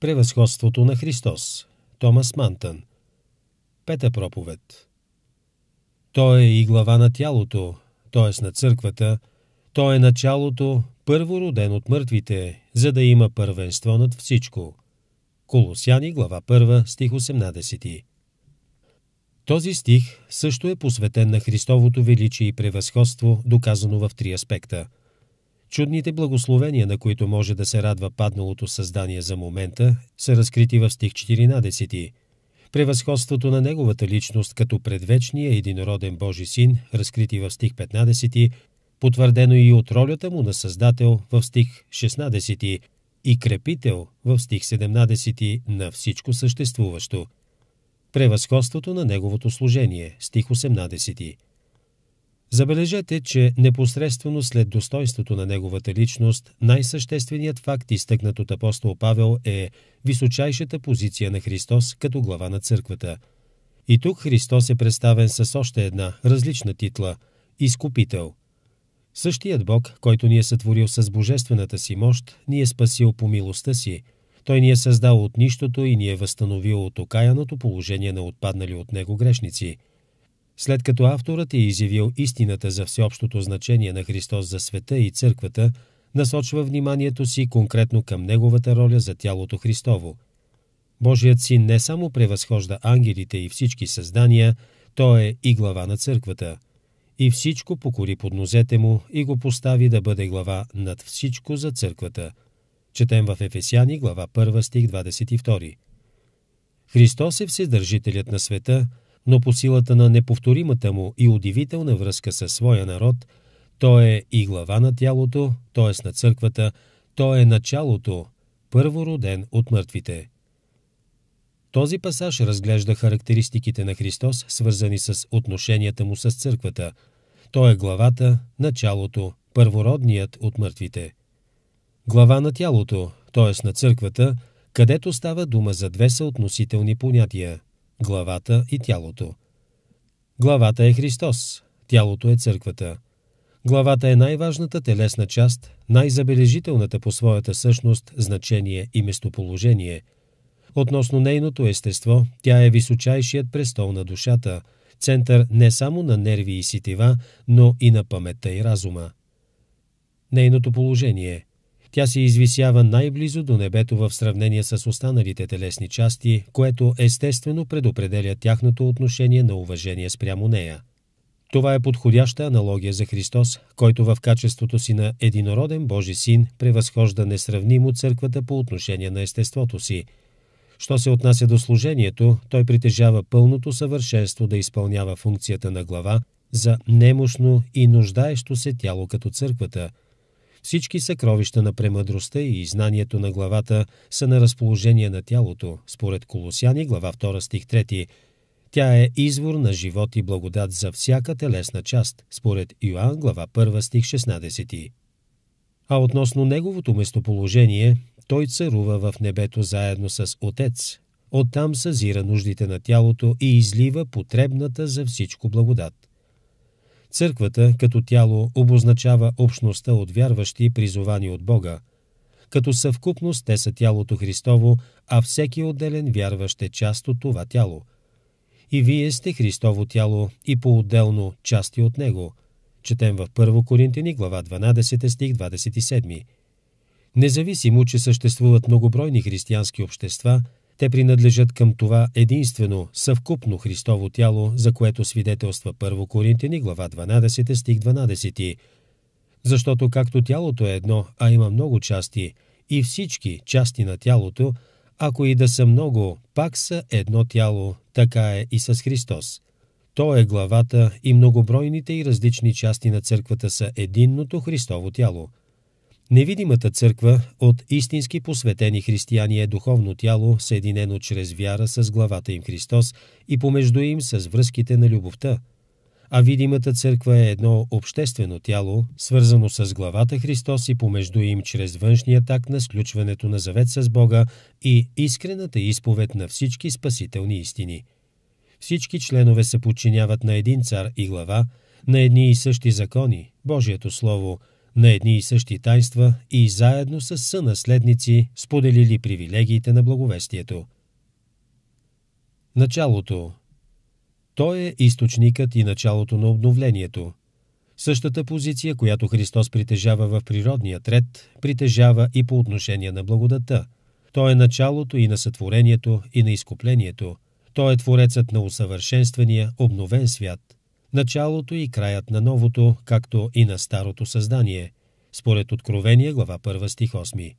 Превъзходството на Христос. Томас Мантън. Пета проповед. Той е и глава на тялото, т.е. на църквата. Той е началото, първо роден от мъртвите, за да има първенство над всичко. Колосяни, глава 1, стих 18. Този стих също е посветен на Христовото величие и превъзходство, доказано в три аспекта – Чудните благословения, на които може да се радва падналото създание за момента, са разкрити в стих 14. Превъзходството на неговата личност като предвечния единороден Божи син, разкрити в стих 15, потвърдено и от ролята му на Създател в стих 16 и Крепител в стих 17 на всичко съществуващо. Превъзходството на неговото служение, стих 18. Забележете, че непосредствено след достоинството на неговата личност, най-същественият факт, изтъкнат от апостол Павел, е височайшата позиция на Христос като глава на църквата. И тук Христос е представен с още една различна титла – Изкупител. Същият Бог, който ни е сътворил с божествената си мощ, ни е спасил по милостта си. Той ни е създал от нищото и ни е възстановил от окаяното положение на отпаднали от него грешници – след като авторът е изявил истината за всеобщото значение на Христос за света и църквата, насочва вниманието си конкретно към неговата роля за тялото Христово. Божият син не само превъзхожда ангелите и всички създания, той е и глава на църквата. И всичко покори под нозете му и го постави да бъде глава над всичко за църквата. Четем в Ефесяни, глава 1, стих 22. Христос е вседържителят на света – но по силата на неповторимата му и удивителна връзка със своя народ, той е и глава на тялото, т.е. на църквата, той е началото, първороден от мъртвите. Този пасаж разглежда характеристиките на Христос, свързани с отношенията му с църквата. Той е главата, началото, първородният от мъртвите. Глава на тялото, т.е. на църквата, където става дума за две съотносителни понятия – главата и тялото. Главата е Христос, тялото е църквата. Главата е най-важната телесна част, най-забележителната по своята същност, значение и местоположение. Относно нейното естество, тя е височайшият престол на душата, център не само на нерви и ситива, но и на паметта и разума. Нейното положение тя се извисява най-близо до небето в сравнение с останалите телесни части, което естествено предопределя тяхното отношение на уважение спрямо нея. Това е подходяща аналогия за Христос, който в качеството си на единороден Божи син превъзхожда несравнимо църквата по отношение на естеството си. Що се отнася до служението, той притежава пълното съвършенство да изпълнява функцията на глава за немощно и нуждаещо се тяло като църквата – всички съкровища на премъдростта и знанието на главата са на разположение на тялото, според Колосяни, глава 2 стих 3. Тя е извор на живот и благодат за всяка телесна част, според Йоан, глава 1 стих 16. А относно неговото местоположение, той царува в небето заедно с Отец. Оттам съзира нуждите на тялото и излива потребната за всичко благодат. Църквата като тяло обозначава общността от вярващи, призовани от Бога. Като съвкупност те са тялото Христово, а всеки отделен вярващ е част от това тяло. И вие сте Христово тяло и по-отделно части от него. Четем в 1 Коринтини, глава 12, стих 27. Независимо, че съществуват многобройни християнски общества – те принадлежат към това единствено съвкупно Христово тяло, за което свидетелства 1 Коринтини, глава 12, стих 12. Защото както тялото е едно, а има много части, и всички части на тялото, ако и да са много, пак са едно тяло, така е и с Христос. Той е главата и многобройните и различни части на църквата са единното Христово тяло – Невидимата църква от истински посветени християни е духовно тяло, съединено чрез вяра с главата им Христос и помежду им с връзките на любовта. А видимата църква е едно обществено тяло, свързано с главата Христос и помежду им чрез външния такт на сключването на завет с Бога и искрената изповед на всички спасителни истини. Всички членове се подчиняват на един цар и глава, на едни и същи закони, Божието Слово – на едни и същи тайнства и заедно с сънаследници споделили привилегиите на благовестието. Началото Той е източникът и началото на обновлението. Същата позиция, която Христос притежава в природния ред, притежава и по отношение на благодата. Той е началото и на сътворението, и на изкуплението. Той е творецът на усъвършенствения, обновен свят началото и краят на новото, както и на старото създание, според Откровение, глава 1, стих 8.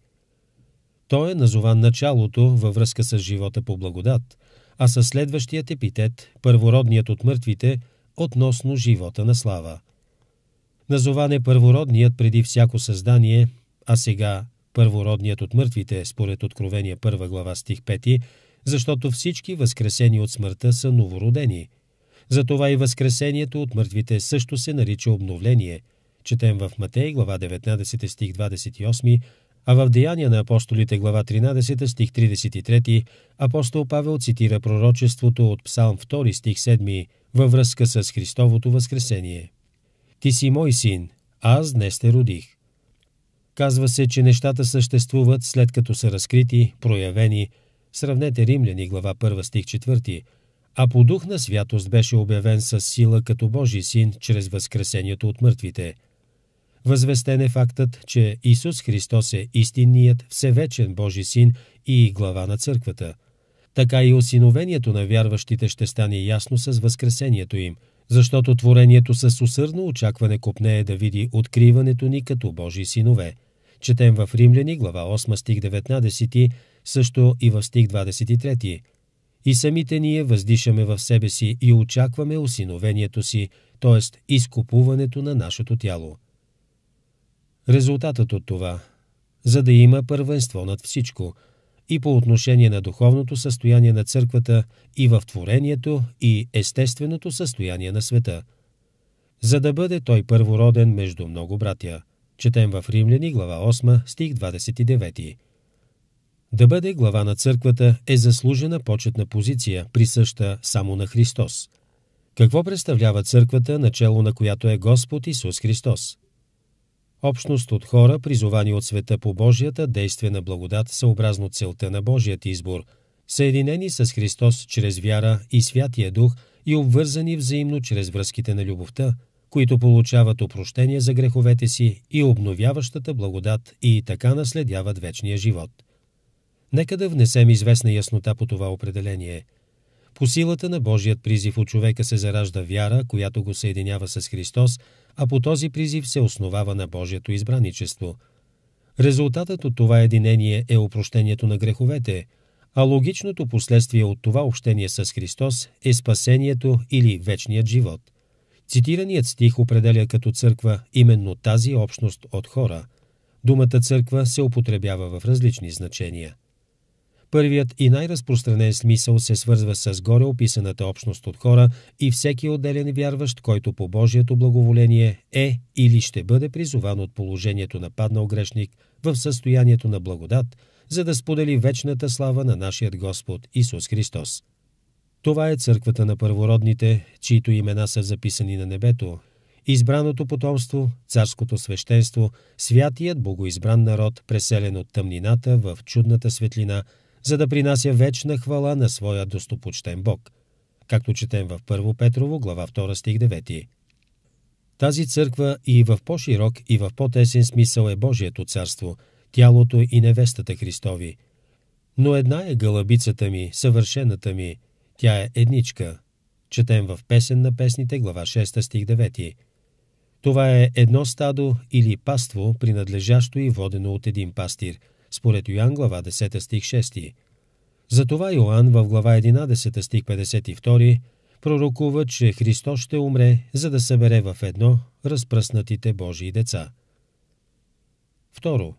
Той е назован началото във връзка с живота по благодат, а със следващият епитет, първородният от мъртвите, относно живота на слава. Назован е първородният преди всяко създание, а сега първородният от мъртвите, според Откровение 1 глава стих 5, защото всички възкресени от смъртта са новородени – затова и възкресението от мъртвите също се нарича обновление. Четем в Матей, глава 19, стих 28, а в Деяния на апостолите, глава 13, стих 33, апостол Павел цитира пророчеството от Псалм 2, стих 7, във връзка с Христовото възкресение. Ти си мой син, аз днес те родих. Казва се, че нещата съществуват след като са разкрити, проявени. Сравнете Римляни, глава 1, стих 4, а по дух на святост беше обявен с сила като Божий син чрез възкресението от мъртвите. Възвестен е фактът, че Исус Христос е истинният, всевечен Божий син и глава на църквата. Така и осиновението на вярващите ще стане ясно с възкресението им, защото творението с усърдно очакване копнее да види откриването ни като Божи синове. Четем в Римляни, глава 8, стих 19, също и в стих 23. И самите ние въздишаме в себе си и очакваме осиновението си, т.е. изкупуването на нашето тяло. Резултатът от това, за да има първенство над всичко, и по отношение на духовното състояние на църквата, и в творението, и естественото състояние на света, за да бъде той първороден между много братя. Четем в Римляни, глава 8, стих 29. Да бъде глава на църквата е заслужена почетна позиция, присъща само на Христос. Какво представлява църквата, начало на която е Господ Исус Христос? Общност от хора, призовани от света по Божията действие на благодат съобразно целта на Божият избор, съединени с Христос чрез вяра и Святия Дух и обвързани взаимно чрез връзките на любовта, които получават опрощение за греховете си и обновяващата благодат и така наследяват вечния живот – Нека да внесем известна яснота по това определение. По силата на Божият призив от човека се заражда вяра, която го съединява с Христос, а по този призив се основава на Божието избраничество. Резултатът от това единение е опрощението на греховете, а логичното последствие от това общение с Христос е спасението или вечният живот. Цитираният стих определя като църква именно тази общност от хора. Думата църква се употребява в различни значения – Първият и най-разпространен смисъл се свързва с горе описаната общност от хора и всеки отделен вярващ, който по Божието благоволение е или ще бъде призован от положението на паднал грешник в състоянието на благодат, за да сподели вечната слава на нашият Господ Исус Христос. Това е църквата на първородните, чието имена са записани на небето, избраното потомство, царското свещенство, святият богоизбран народ, преселен от тъмнината в чудната светлина, за да принася вечна хвала на своя достопочтен Бог, както четем в 1 Петрово, глава 2 стих 9. Тази църква и в по-широк, и в по-тесен смисъл е Божието царство, тялото и невестата Христови. Но една е гълъбицата ми, съвършената ми, тя е едничка. Четем в Песен на песните, глава 6 стих 9. Това е едно стадо или паство, принадлежащо и водено от един пастир – според Йоан глава 10 стих 6. Затова Йоанн в глава 11 стих 52 пророкува, че Христос ще умре, за да събере в едно разпръснатите Божии деца. Второ.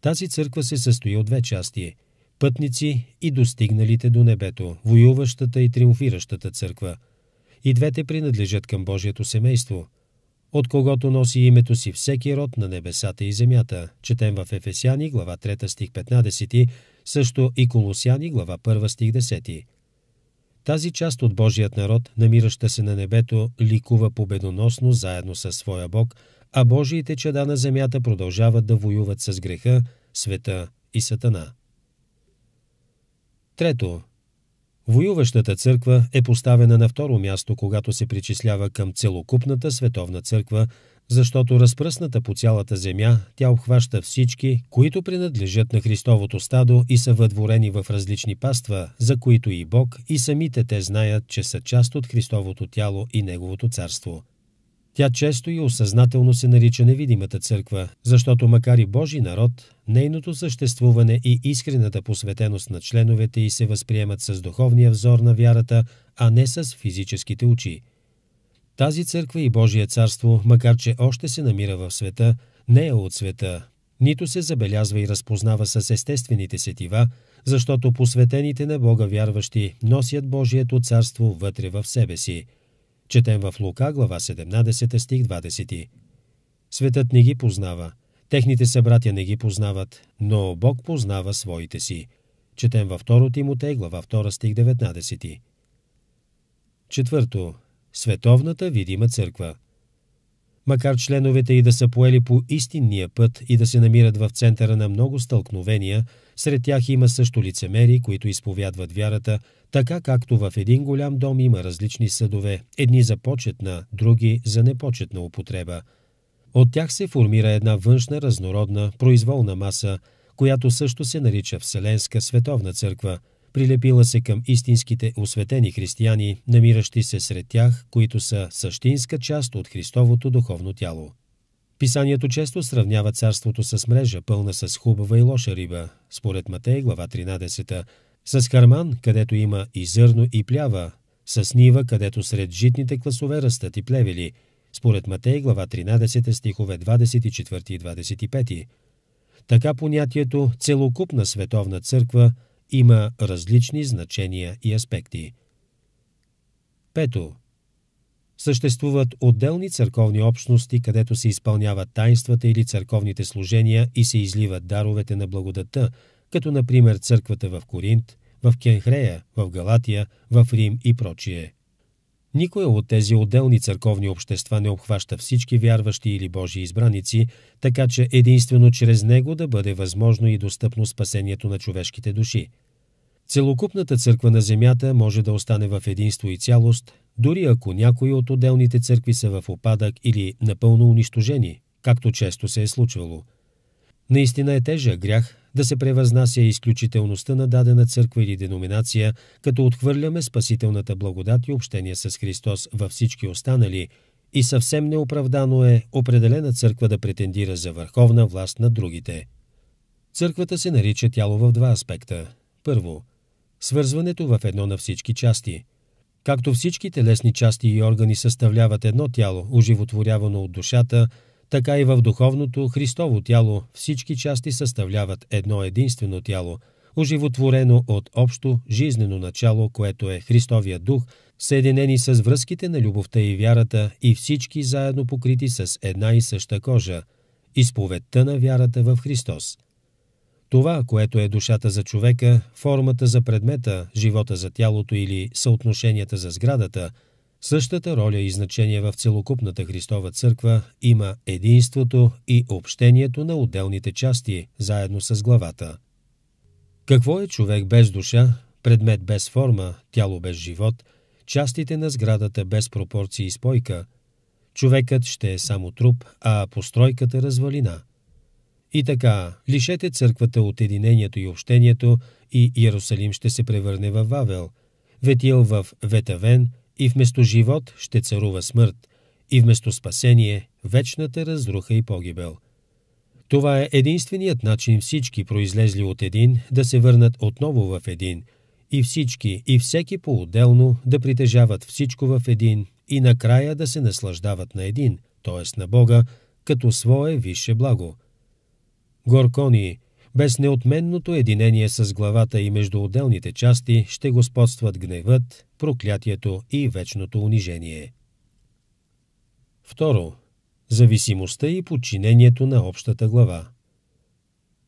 Тази църква се състои от две части – пътници и достигналите до небето, воюващата и триумфиращата църква. И двете принадлежат към Божието семейство – от когото носи името си всеки род на небесата и земята. Четем в Ефесяни, глава 3, стих 15, също и Колосяни, глава 1, стих 10. Тази част от Божият народ, намираща се на небето, ликува победоносно заедно със своя Бог, а Божиите чада на земята продължават да воюват с греха, света и сатана. Трето, Воюващата църква е поставена на второ място, когато се причислява към целокупната световна църква, защото разпръсната по цялата земя, тя обхваща всички, които принадлежат на Христовото стадо и са въдворени в различни паства, за които и Бог, и самите те знаят, че са част от Христовото тяло и Неговото царство – тя често и осъзнателно се нарича невидимата църква, защото макар и Божий народ, нейното съществуване и искрената посветеност на членовете й се възприемат с духовния взор на вярата, а не с физическите очи. Тази църква и Божие царство, макар че още се намира в света, не е от света, нито се забелязва и разпознава с естествените сетива, защото посветените на Бога вярващи носят Божието царство вътре в себе си – Четем в Лука, глава 17, стих 20. Светът не ги познава, техните събратя не ги познават, но Бог познава своите си. Четем във 2 Тимотей, глава 2, стих 19. Четвърто. Световната видима църква – Макар членовете и да са поели по истинния път и да се намират в центъра на много стълкновения, сред тях има също лицемери, които изповядват вярата, така както в един голям дом има различни съдове, едни за почетна, други за непочетна употреба. От тях се формира една външна, разнородна, произволна маса, която също се нарича Вселенска световна църква – прилепила се към истинските осветени християни, намиращи се сред тях, които са същинска част от Христовото духовно тяло. Писанието често сравнява царството с мрежа, пълна с хубава и лоша риба, според Матей, глава 13, с харман, където има и зърно и плява, с нива, където сред житните класове растат и плевели, според Матей, глава 13, стихове 24 и 25. Така понятието «целокупна световна църква» има различни значения и аспекти. Пето. Съществуват отделни църковни общности, където се изпълняват тайнствата или църковните служения и се изливат даровете на благодата, като например църквата в Коринт, в Кенхрея, в Галатия, в Рим и прочие – никой от тези отделни църковни общества не обхваща всички вярващи или Божии избраници, така че единствено чрез него да бъде възможно и достъпно спасението на човешките души. Целокупната църква на земята може да остане в единство и цялост, дори ако някои от отделните църкви са в опадък или напълно унищожени, както често се е случвало – Наистина е тежък грях да се превъзнася изключителността на дадена църква или деноминация, като отхвърляме спасителната благодат и общение с Христос във всички останали, и съвсем неоправдано е определена църква да претендира за върховна власт на другите. Църквата се нарича тяло в два аспекта. Първо, свързването в едно на всички части. Както всички телесни части и органи съставляват едно тяло, оживотворявано от душата – така и в духовното Христово тяло всички части съставляват едно единствено тяло, оживотворено от общо жизнено начало, което е Христовия дух, съединени с връзките на любовта и вярата и всички заедно покрити с една и съща кожа – изповедта на вярата в Христос. Това, което е душата за човека, формата за предмета, живота за тялото или съотношенията за сградата – Същата роля и значение в целокупната Христова църква има единството и общението на отделните части, заедно с главата. Какво е човек без душа, предмет без форма, тяло без живот, частите на сградата без пропорции и спойка? Човекът ще е само труп, а постройката развалина. И така, лишете църквата от единението и общението и Иерусалим ще се превърне в Вавел, Ветил в Ветавен – и вместо живот ще царува смърт, и вместо спасение вечната разруха и погибел. Това е единственият начин всички произлезли от един да се върнат отново в един, и всички и всеки по-отделно да притежават всичко в един и накрая да се наслаждават на един, т.е. на Бога, като свое висше благо. Горкони, без неотменното единение с главата и между отделните части ще господстват гневът, проклятието и вечното унижение. Второ. Зависимостта и подчинението на общата глава.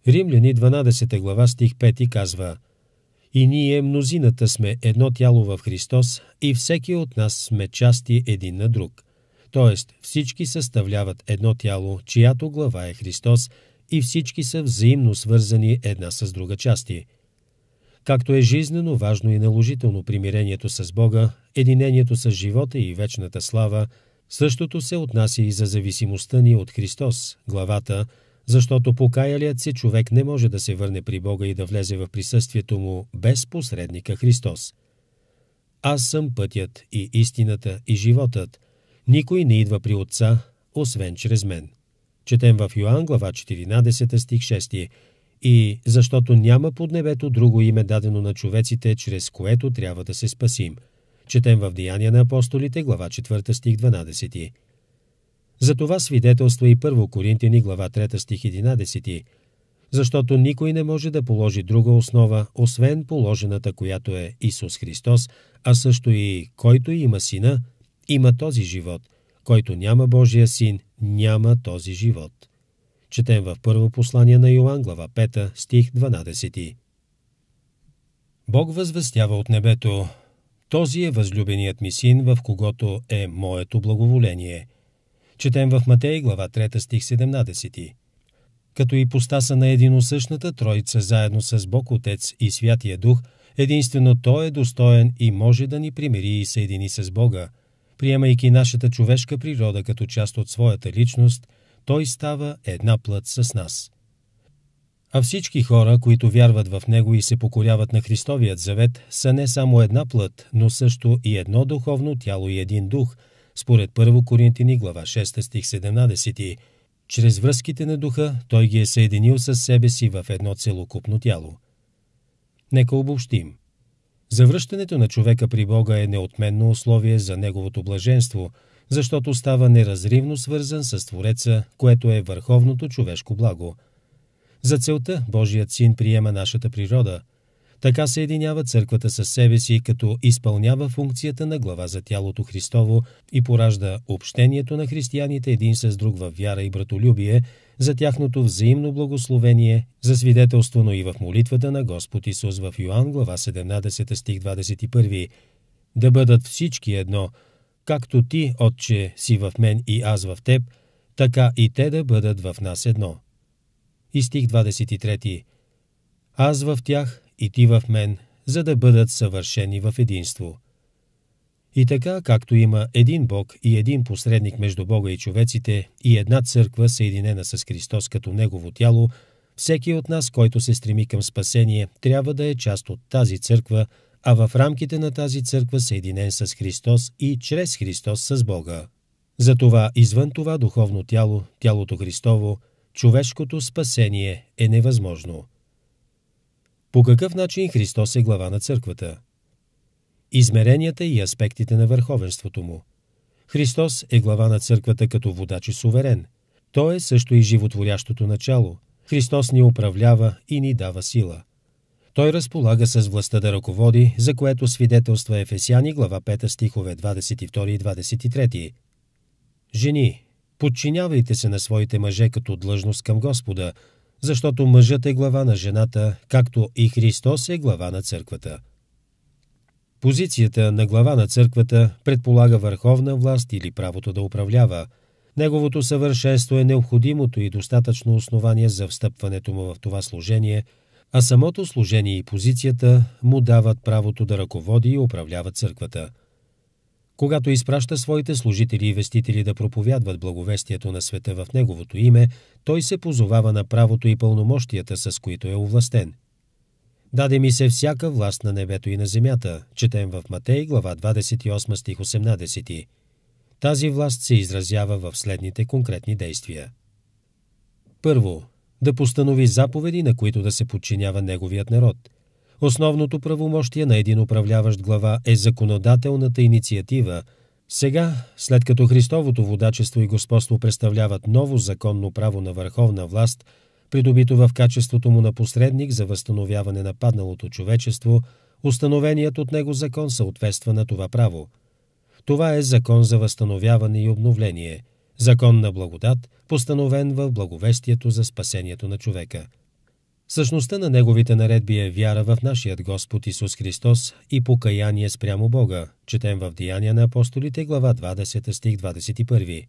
Римляни 12 глава стих 5 казва «И ние мнозината сме едно тяло в Христос и всеки от нас сме части един на друг» т.е. всички съставляват едно тяло, чиято глава е Христос и всички са взаимно свързани една с друга части. Както е жизнено важно и наложително примирението с Бога, единението с живота и вечната слава, същото се отнася и за зависимостта ни от Христос, главата, защото покаялият се човек не може да се върне при Бога и да влезе в присъствието му без посредника Христос. Аз съм пътят и истината и животът. Никой не идва при Отца, освен чрез мен. Четем в Йоан, глава 14, стих 6. И защото няма под небето друго име дадено на човеците, чрез което трябва да се спасим. Четем в Деяния на апостолите, глава 4, стих 12. За това свидетелства и 1 Коринтини, глава 3, стих 11. Защото никой не може да положи друга основа, освен положената, която е Исус Христос, а също и който има сина, има този живот – който няма Божия син, няма този живот. Четем в първо послание на Йоан, глава 5, стих 12. Бог възвестява от небето. Този е възлюбеният ми син, в когото е моето благоволение. Четем в Матей, глава 3, стих 17. Като и постаса на единосъщната троица заедно с Бог Отец и Святия Дух, единствено Той е достоен и може да ни примири и съедини с Бога – приемайки нашата човешка природа като част от своята личност, той става една плът с нас. А всички хора, които вярват в Него и се покоряват на Христовият завет, са не само една плът, но също и едно духовно тяло и един дух, според 1 Коринтини глава 6 стих 17. Чрез връзките на духа Той ги е съединил с себе си в едно целокупно тяло. Нека обобщим. Завръщането на човека при Бога е неотменно условие за неговото блаженство, защото става неразривно свързан с Твореца, което е върховното човешко благо. За целта Божият Син приема нашата природа. Така се единява църквата със себе си, като изпълнява функцията на глава за тялото Христово и поражда общението на християните един с друг във вяра и братолюбие – за тяхното взаимно благословение, за но и в молитвата на Господ Исус в Йоанн глава 17 стих 21. Да бъдат всички едно, както ти, Отче, си в мен и аз в теб, така и те да бъдат в нас едно. И стих 23. Аз в тях и ти в мен, за да бъдат съвършени в единство – и така, както има един Бог и един посредник между Бога и човеците, и една църква, съединена с Христос като Негово тяло, всеки от нас, който се стреми към спасение, трябва да е част от тази църква, а в рамките на тази църква съединен с Христос и чрез Христос с Бога. Затова, извън това духовно тяло, тялото Христово, човешкото спасение е невъзможно. По какъв начин Христос е глава на църквата? измеренията и аспектите на върховенството му. Христос е глава на църквата като водач и суверен. Той е също и животворящото начало. Христос ни управлява и ни дава сила. Той разполага с властта да ръководи, за което свидетелства Ефесяни, глава 5, стихове 22 и 23. Жени, подчинявайте се на своите мъже като длъжност към Господа, защото мъжът е глава на жената, както и Христос е глава на църквата. Позицията на глава на църквата предполага върховна власт или правото да управлява. Неговото съвършенство е необходимото и достатъчно основание за встъпването му в това служение, а самото служение и позицията му дават правото да ръководи и управлява църквата. Когато изпраща своите служители и вестители да проповядват благовестието на света в неговото име, той се позовава на правото и пълномощията, с които е овластен – Даде ми се всяка власт на небето и на земята, четем в Матей, глава 28, стих 18. Тази власт се изразява в следните конкретни действия. Първо, да постанови заповеди, на които да се подчинява неговият народ. Основното правомощие на един управляващ глава е законодателната инициатива. Сега, след като Христовото водачество и господство представляват ново законно право на върховна власт – придобито в качеството му на посредник за възстановяване на падналото човечество, установеният от него закон съответства на това право. Това е закон за възстановяване и обновление, закон на благодат, постановен в благовестието за спасението на човека. Същността на неговите наредби е вяра в нашият Господ Исус Христос и покаяние спрямо Бога, четем в Деяния на апостолите, глава 20, стих 21.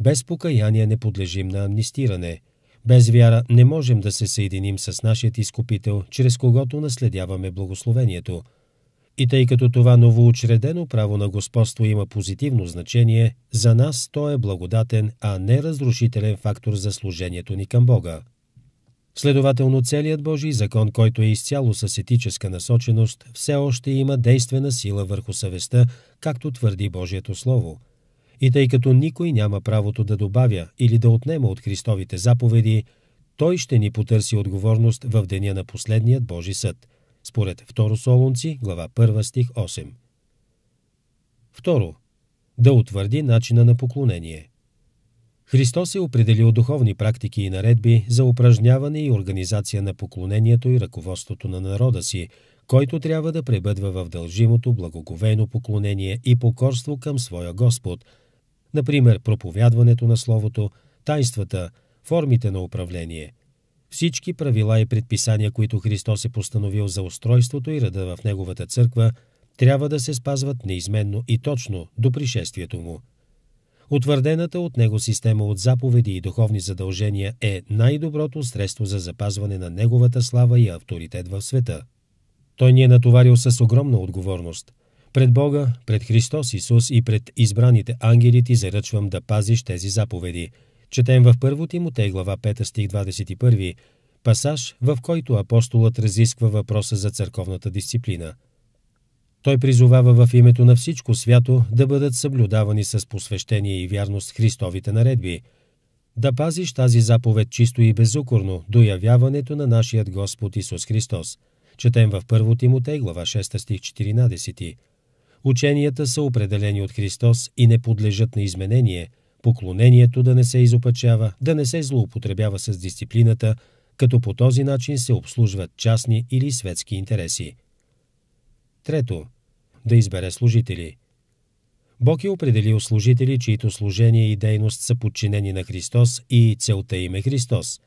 Без покаяние не подлежим на амнистиране – без вяра не можем да се съединим с нашият изкупител, чрез когото наследяваме благословението. И тъй като това новоучредено право на господство има позитивно значение, за нас то е благодатен, а не разрушителен фактор за служението ни към Бога. Следователно, целият Божий закон, който е изцяло с етическа насоченост, все още има действена сила върху съвестта, както твърди Божието Слово – и тъй като никой няма правото да добавя или да отнема от Христовите заповеди, той ще ни потърси отговорност в деня на последният Божи съд. Според 2 Солунци, глава 1, стих 8. Второ. Да утвърди начина на поклонение. Христос е определил духовни практики и наредби за упражняване и организация на поклонението и ръководството на народа си, който трябва да пребъдва в дължимото благоговейно поклонение и покорство към своя Господ – например проповядването на Словото, тайнствата, формите на управление. Всички правила и предписания, които Христос е постановил за устройството и ръда в Неговата църква, трябва да се спазват неизменно и точно до пришествието му. Утвърдената от него система от заповеди и духовни задължения е най-доброто средство за запазване на неговата слава и авторитет в света. Той ни е натоварил с огромна отговорност – пред Бога, пред Христос Исус и пред избраните ангели ти заръчвам да пазиш тези заповеди. Четем в първо Тимотей глава 5 стих 21, пасаж, в който апостолът разисква въпроса за църковната дисциплина. Той призовава в името на всичко свято да бъдат съблюдавани с посвещение и вярност Христовите наредби – да пазиш тази заповед чисто и безукорно до явяването на нашият Господ Исус Христос. Четем в 1 Тимотей, глава 6, стих 14. Ученията са определени от Христос и не подлежат на изменение, поклонението да не се изопачава, да не се злоупотребява с дисциплината, като по този начин се обслужват частни или светски интереси. Трето, да избере служители. Бог е определил служители, чието служение и дейност са подчинени на Христос и целта им е Христос.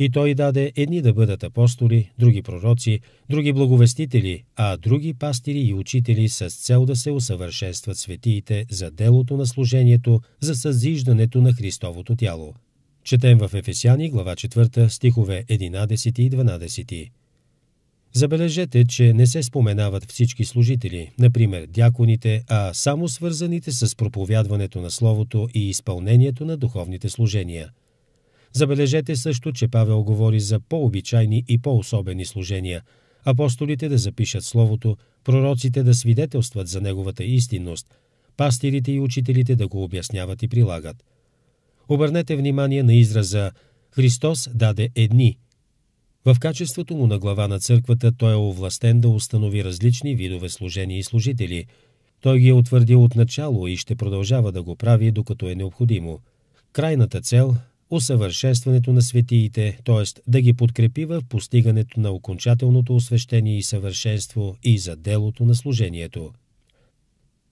И той даде едни да бъдат апостоли, други пророци, други благовестители, а други пастири и учители с цел да се усъвършенстват светиите за делото на служението, за съзиждането на Христовото тяло. Четем в Ефесяни, глава 4, стихове 11 и 12. Забележете, че не се споменават всички служители, например дяконите, а само свързаните с проповядването на Словото и изпълнението на духовните служения – Забележете също, че Павел говори за по-обичайни и по-особени служения. Апостолите да запишат Словото, пророците да свидетелстват за неговата истинност, пастирите и учителите да го обясняват и прилагат. Обърнете внимание на израза «Христос даде едни». В качеството му на глава на църквата той е овластен да установи различни видове служения и служители. Той ги е утвърдил от начало и ще продължава да го прави, докато е необходимо. Крайната цел усъвършенстването на светиите, т.е. да ги подкрепи в постигането на окончателното освещение и съвършенство и за делото на служението.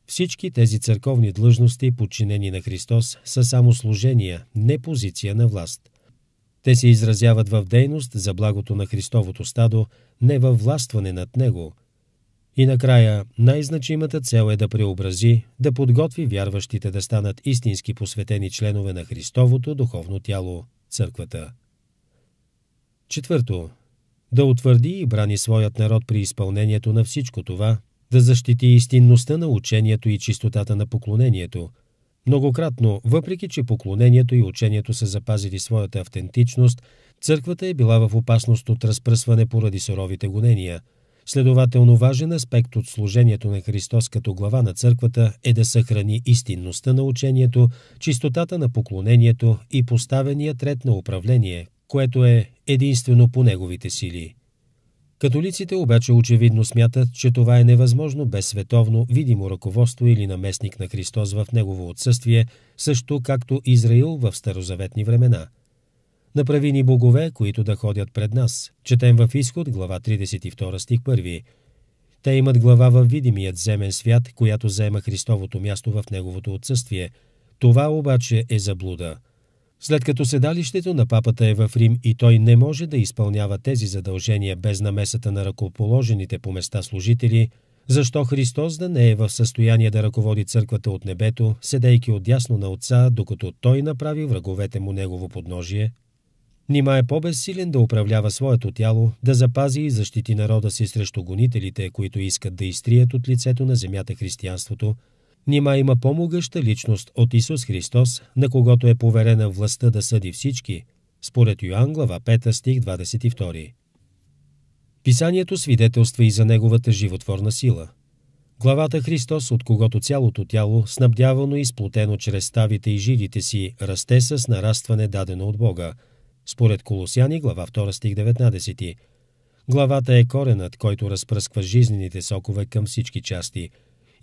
Всички тези църковни длъжности, подчинени на Христос, са само служения, не позиция на власт. Те се изразяват в дейност за благото на Христовото стадо, не във властване над него – и накрая, най-значимата цел е да преобрази, да подготви вярващите да станат истински посветени членове на Христовото духовно тяло – църквата. Четвърто, да утвърди и брани своят народ при изпълнението на всичко това, да защити истинността на учението и чистотата на поклонението. Многократно, въпреки че поклонението и учението са запазили своята автентичност, църквата е била в опасност от разпръсване поради суровите гонения – Следователно важен аспект от служението на Христос като глава на църквата е да съхрани истинността на учението, чистотата на поклонението и поставения ред на управление, което е единствено по неговите сили. Католиците обаче очевидно смятат, че това е невъзможно без световно видимо ръководство или наместник на Христос в негово отсъствие, също както Израил в старозаветни времена – Направи ни богове, които да ходят пред нас. Четем в Изход, глава 32, стих 1. Те имат глава във видимият земен свят, която заема Христовото място в Неговото отсъствие. Това обаче е заблуда. След като седалището на папата е в Рим и той не може да изпълнява тези задължения без намесата на ръкоположените по места служители, защо Христос да не е в състояние да ръководи църквата от небето, седейки отясно на Отца, докато Той направи враговете му Негово подножие – Нима е по-безсилен да управлява своето тяло, да запази и защити народа си срещу гонителите, които искат да изтрият от лицето на земята християнството. Нима има по-могъща личност от Исус Христос, на когото е поверена властта да съди всички, според Йоанн глава 5 стих 22. Писанието свидетелства и за неговата животворна сила. Главата Христос, от когото цялото тяло, снабдявано и сплотено чрез ставите и жилите си, расте с нарастване дадено от Бога – според Колосяни, глава 2 стих 19. Главата е коренът, който разпръсква жизнените сокове към всички части.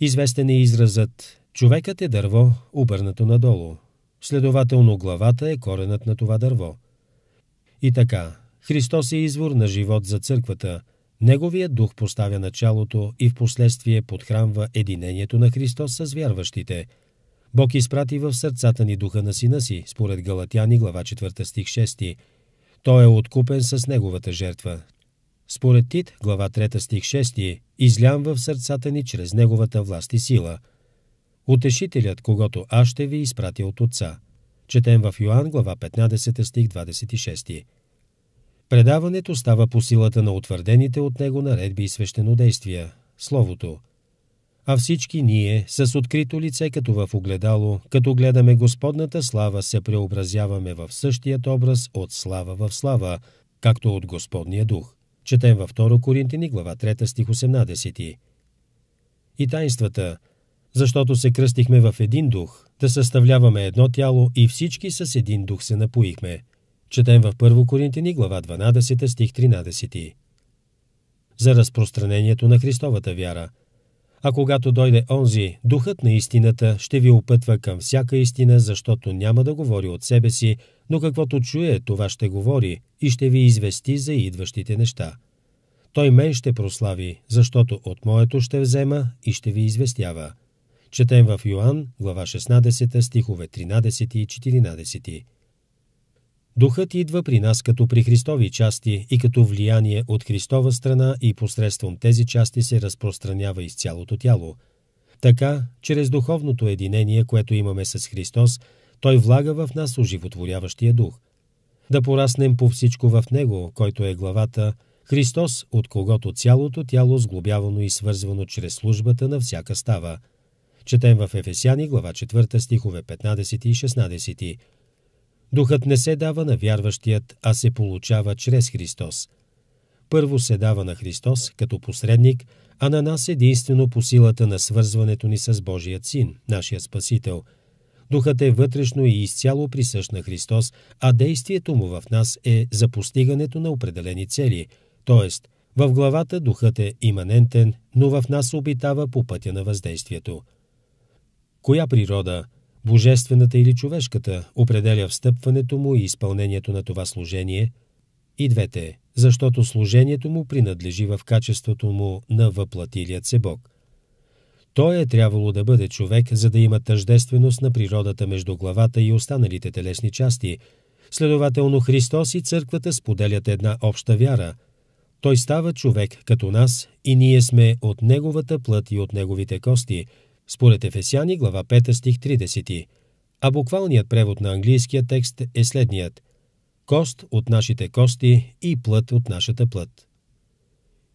Известен е изразът «Човекът е дърво, обърнато надолу». Следователно, главата е коренът на това дърво. И така, Христос е извор на живот за църквата. Неговият дух поставя началото и в последствие подхранва единението на Христос с вярващите – Бог изпрати в сърцата ни духа на сина си, според Галатяни, глава 4, стих 6. Той е откупен с неговата жертва. Според Тит, глава 3, стих 6, излям в сърцата ни чрез неговата власт и сила. Утешителят, когато аз ще ви изпратя от Отца. Четем в Йоанн, глава 15, стих 26. Предаването става по силата на утвърдените от него наредби и свещенодействия. Словото – а всички ние с открито лице като в огледало, като гледаме Господната слава, се преобразяваме в същият образ от слава в слава, както от Господния дух. Четем във 2 Коринтини, глава 3, стих 18. И тайнствата, защото се кръстихме в един дух, да съставляваме едно тяло и всички с един дух се напоихме. Четем в 1 Коринтини, глава 12, стих 13. За разпространението на Христовата вяра – а когато дойде онзи, духът на истината ще ви опътва към всяка истина, защото няма да говори от себе си, но каквото чуе, това ще говори и ще ви извести за идващите неща. Той мен ще прослави, защото от моето ще взема и ще ви известява. Четем в Йоанн, глава 16, стихове 13 и 14. Духът идва при нас като при Христови части и като влияние от Христова страна и посредством тези части се разпространява из цялото тяло. Така, чрез духовното единение, което имаме с Христос, Той влага в нас оживотворяващия дух. Да пораснем по всичко в Него, който е главата, Христос, от когото цялото тяло сглобявано и свързвано чрез службата на всяка става. Четем в Ефесяни, глава 4, стихове 15 и 16. Духът не се дава на вярващият, а се получава чрез Христос. Първо се дава на Христос като посредник, а на нас единствено по силата на свързването ни с Божият Син, нашия Спасител. Духът е вътрешно и изцяло присъщ на Христос, а действието му в нас е за постигането на определени цели, т.е. в главата духът е иманентен, но в нас обитава по пътя на въздействието. Коя природа – божествената или човешката, определя встъпването му и изпълнението на това служение, и двете, защото служението му принадлежи в качеството му на въплатилият се Бог. Той е трябвало да бъде човек, за да има тъждественост на природата между главата и останалите телесни части. Следователно Христос и църквата споделят една обща вяра. Той става човек като нас и ние сме от неговата плът и от неговите кости – според Ефесяни, глава 5, стих 30, а буквалният превод на английския текст е следният «Кост от нашите кости и плът от нашата плът».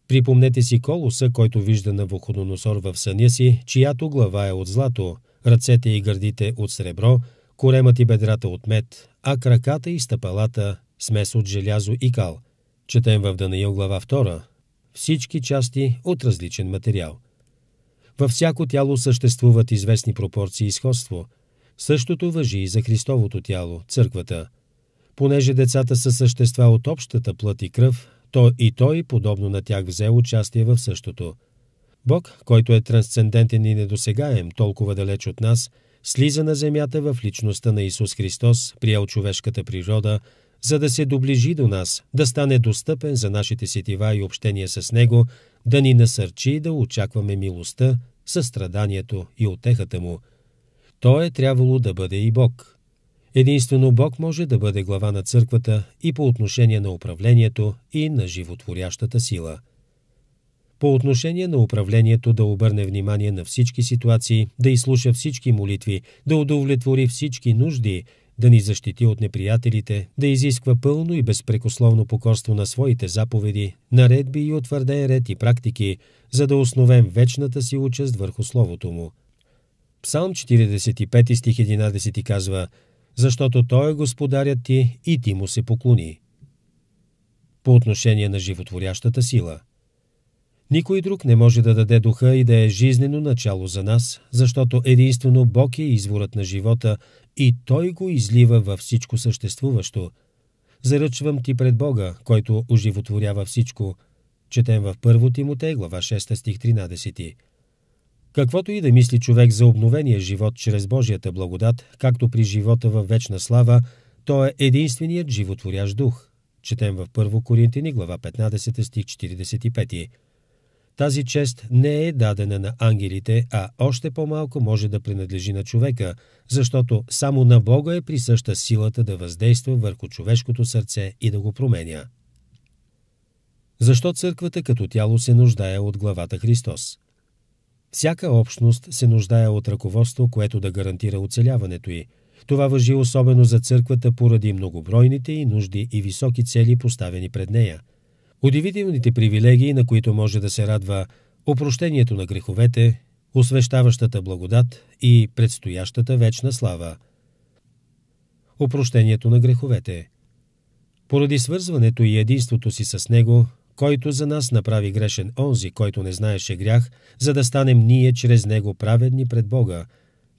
Припомнете си колоса, който вижда на Вуходоносор в съня си, чиято глава е от злато, ръцете и гърдите от сребро, коремът и бедрата от мед, а краката и стъпалата смес от желязо и кал. Четем в Даниил глава 2. Всички части от различен материал – във всяко тяло съществуват известни пропорции и сходство. Същото въжи и за Христовото тяло, църквата. Понеже децата са същества от общата плът и кръв, то и той, подобно на тях, взе участие в същото. Бог, който е трансцендентен и недосегаем, толкова далеч от нас, слиза на земята в личността на Исус Христос, приял човешката природа, за да се доближи до нас, да стане достъпен за нашите сетива и общения с Него, да ни насърчи да очакваме милостта, състраданието и отехата му. Той е трябвало да бъде и Бог. Единствено Бог може да бъде глава на църквата и по отношение на управлението и на животворящата сила. По отношение на управлението да обърне внимание на всички ситуации, да изслуша всички молитви, да удовлетвори всички нужди – да ни защити от неприятелите, да изисква пълно и безпрекословно покорство на своите заповеди, наредби и утвърден ред и практики, за да основем вечната си участ върху Словото Му. Псалм 45 стих 11 казва «Защото Той е господарят ти и ти му се поклони». По отношение на животворящата сила – никой друг не може да даде духа и да е жизнено начало за нас, защото единствено Бог е изворът на живота и Той го излива във всичко съществуващо. Заръчвам ти пред Бога, който оживотворява всичко. Четем в 1 Тимотей, глава 6 стих 13. Каквото и да мисли човек за обновения живот чрез Божията благодат, както при живота във вечна слава, то е единственият животворящ дух. Четем в 1 Коринтини, глава 15 стих 45. Тази чест не е дадена на ангелите, а още по-малко може да принадлежи на човека, защото само на Бога е присъща силата да въздейства върху човешкото сърце и да го променя. Защо църквата като тяло се нуждае от главата Христос? Всяка общност се нуждае от ръководство, което да гарантира оцеляването й. Това въжи особено за църквата поради многобройните и нужди и високи цели поставени пред нея – Удивителните привилегии, на които може да се радва опрощението на греховете, освещаващата благодат и предстоящата вечна слава. Опрощението на греховете. Поради свързването и единството си с Него, който за нас направи грешен онзи, който не знаеше грях, за да станем ние чрез него праведни пред Бога.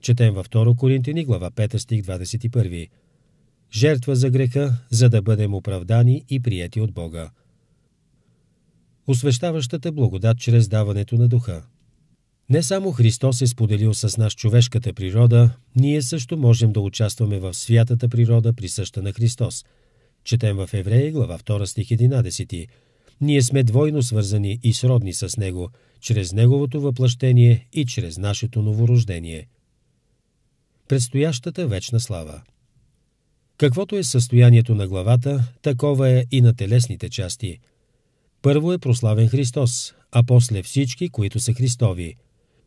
Четем във 2 Коринтини, глава 5, стих 21. Жертва за греха, за да бъдем оправдани и прияти от Бога освещаващата благодат чрез даването на духа. Не само Христос е споделил с нас човешката природа, ние също можем да участваме в святата природа, присъща на Христос. Четем в Евреи, глава 2, стих 11. Ние сме двойно свързани и сродни с Него, чрез Неговото въплъщение и чрез нашето новорождение. Предстоящата вечна слава Каквото е състоянието на главата, такова е и на телесните части – първо е прославен Христос, а после всички, които са Христови.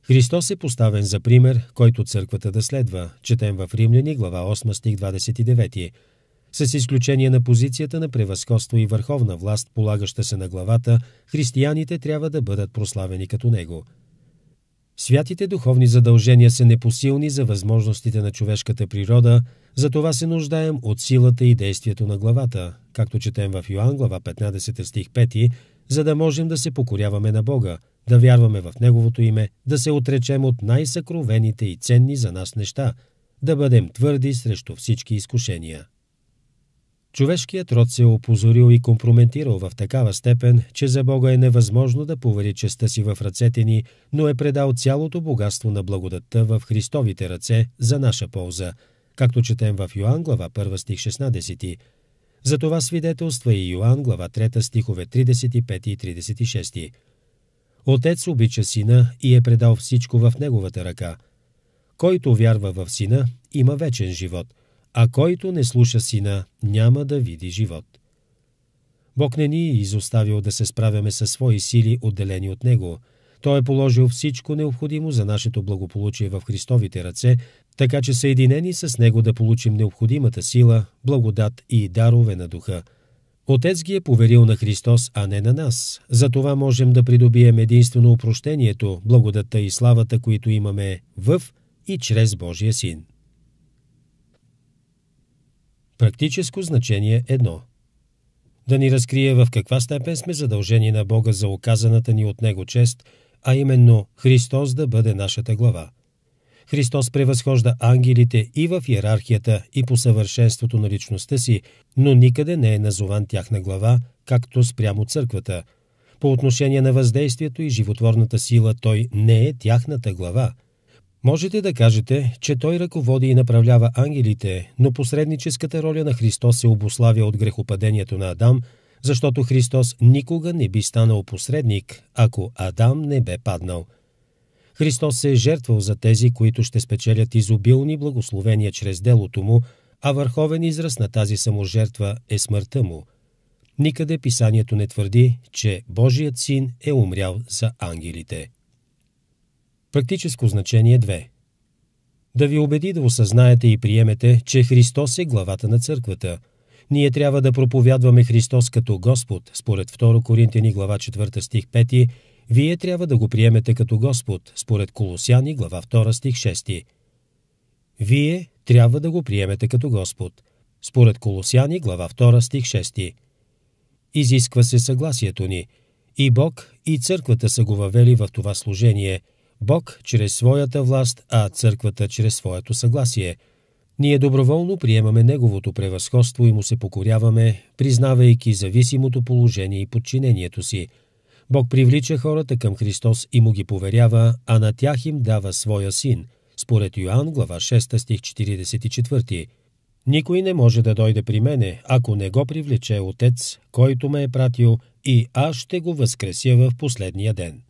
Христос е поставен за пример, който църквата да следва, четем в Римляни, глава 8, стих 29 с изключение на позицията на превъзходство и върховна власт, полагаща се на главата, християните трябва да бъдат прославени като него. Святите духовни задължения са непосилни за възможностите на човешката природа затова се нуждаем от силата и действието на главата, както четем в Йоан глава 15 стих 5, за да можем да се покоряваме на Бога, да вярваме в Неговото име, да се отречем от най-съкровените и ценни за нас неща, да бъдем твърди срещу всички изкушения. Човешкият род се е опозорил и компрометирал в такава степен, че за Бога е невъзможно да повери честа си в ръцете ни, но е предал цялото богатство на благодатта в Христовите ръце за наша полза – както четем в Йоан глава 1 стих 16. За това свидетелства и Йоан глава 3 стихове 35 и 36. Отец обича сина и е предал всичко в неговата ръка. Който вярва в сина, има вечен живот, а който не слуша сина, няма да види живот. Бог не ни е изоставил да се справяме със свои сили, отделени от Него – той е положил всичко необходимо за нашето благополучие в Христовите ръце, така че съединени с Него да получим необходимата сила, благодат и дарове на духа. Отец ги е поверил на Христос, а не на нас. Затова можем да придобием единствено упрощението, благодата и славата, които имаме в и чрез Божия Син. Практическо значение едно: да ни разкрие в каква степен сме задължени на Бога за оказаната ни от Него чест – а именно Христос да бъде нашата глава. Христос превъзхожда ангелите и в иерархията, и по съвършенството на личността си, но никъде не е назован тяхна глава, както спрямо църквата. По отношение на въздействието и животворната сила той не е тяхната глава. Можете да кажете, че той ръководи и направлява ангелите, но посредническата роля на Христос се обославя от грехопадението на Адам – защото Христос никога не би станал посредник, ако Адам не бе паднал. Христос се е жертвал за тези, които ще спечелят изобилни благословения чрез делото му, а върховен израз на тази саможертва е смъртта му. Никъде писанието не твърди, че Божият син е умрял за ангелите. Практическо значение 2. Да ви убеди да осъзнаете и приемете, че Христос е главата на църквата – ние трябва да проповядваме Христос като Господ, според 2 Коринтини глава 4 стих 5, вие трябва да го приемете като Господ, според Колосяни глава 2 стих 6. Вие трябва да го приемете като Господ, според Колосяни глава 2 стих 6. Изисква се съгласието ни. И Бог, и църквата са го въвели в това служение. Бог чрез своята власт, а църквата чрез своето съгласие – ние доброволно приемаме неговото превъзходство и му се покоряваме, признавайки зависимото положение и подчинението си. Бог привлича хората към Христос и му ги поверява, а на тях им дава своя син, според Йоанн глава 6 стих 44. Никой не може да дойде при мене, ако не го привлече Отец, който ме е пратил, и аз ще го възкреся в последния ден.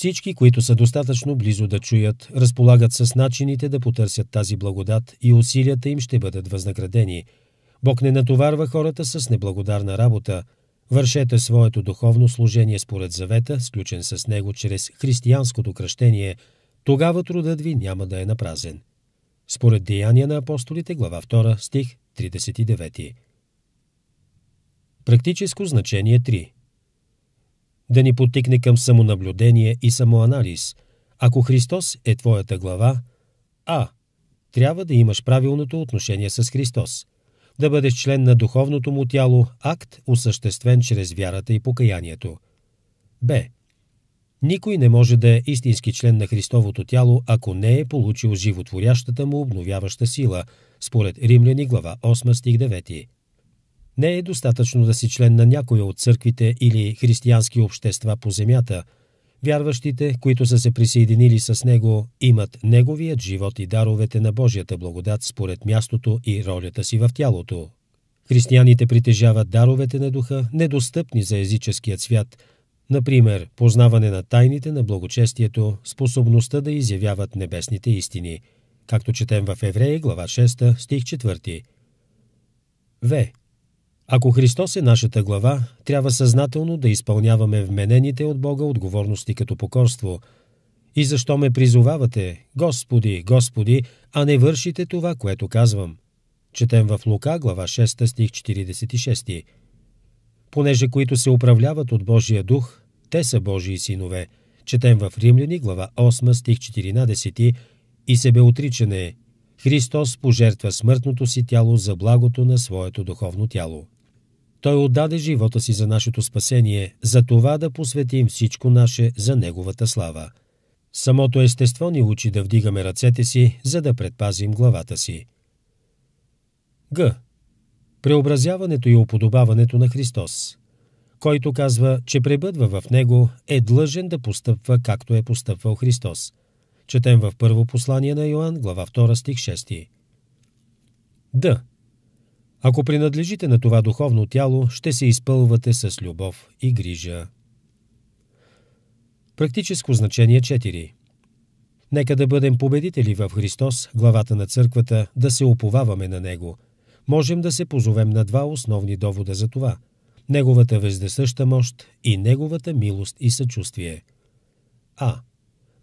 Всички, които са достатъчно близо да чуят, разполагат с начините да потърсят тази благодат и усилията им ще бъдат възнаградени. Бог не натоварва хората с неблагодарна работа. Вършете своето духовно служение според завета, сключен с него чрез християнското кръщение. Тогава трудът ви няма да е напразен. Според Деяния на апостолите, глава 2, стих 39. Практическо значение 3 да ни потикне към самонаблюдение и самоанализ. Ако Христос е твоята глава, а. Трябва да имаш правилното отношение с Христос. Да бъдеш член на духовното му тяло, акт, осъществен чрез вярата и покаянието. Б. Никой не може да е истински член на Христовото тяло, ако не е получил животворящата му обновяваща сила, според Римляни глава 8 стих 9. Не е достатъчно да си член на някоя от църквите или християнски общества по земята. Вярващите, които са се присъединили с него, имат неговият живот и даровете на Божията благодат според мястото и ролята си в тялото. Християните притежават даровете на духа, недостъпни за езическият свят, например, познаване на тайните на благочестието, способността да изявяват небесните истини, както четем в Евреи, глава 6, стих 4. В. Ако Христос е нашата глава, трябва съзнателно да изпълняваме вменените от Бога отговорности като покорство. И защо ме призовавате, Господи, Господи, а не вършите това, което казвам? Четем в Лука, глава 6, стих 46. Понеже които се управляват от Божия дух, те са Божии синове. Четем в Римляни, глава 8, стих 14. И себеотричане. Христос пожертва смъртното си тяло за благото на своето духовно тяло. Той отдаде живота си за нашето спасение, за това да посветим всичко наше за Неговата слава. Самото естество ни учи да вдигаме ръцете си, за да предпазим главата си. Г. Преобразяването и уподобаването на Христос. Който казва, че пребъдва в Него, е длъжен да постъпва както е постъпвал Христос. Четем в първо послание на Йоанн, глава 2, стих 6. Д. Ако принадлежите на това духовно тяло, ще се изпълвате с любов и грижа. Практическо значение 4. Нека да бъдем победители в Христос, главата на църквата, да се оповаваме на Него. Можем да се позовем на два основни довода за това – Неговата вездесъща мощ и Неговата милост и съчувствие. А.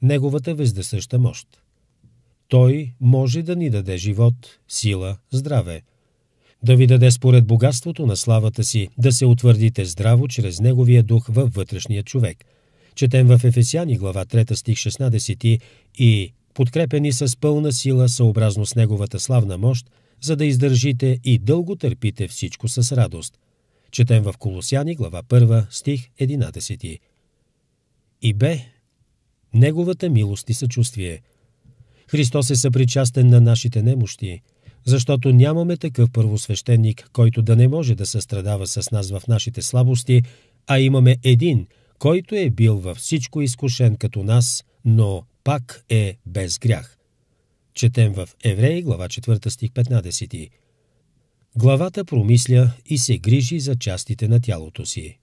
Неговата вездесъща мощ. Той може да ни даде живот, сила, здраве – да ви даде според богатството на славата си, да се утвърдите здраво чрез Неговия дух във вътрешния човек. Четем в Ефесяни глава 3 стих 16 и подкрепени с пълна сила съобразно с Неговата славна мощ, за да издържите и дълго търпите всичко с радост. Четем в Колосяни глава 1 стих 11. И бе, Неговата милост и съчувствие. Христос е съпричастен на нашите немощи – защото нямаме такъв първосвещеник, който да не може да състрадава с нас в нашите слабости, а имаме един, който е бил във всичко изкушен като нас, но пак е без грях. Четем в Евреи, глава 4, стих 15. Главата промисля и се грижи за частите на тялото си.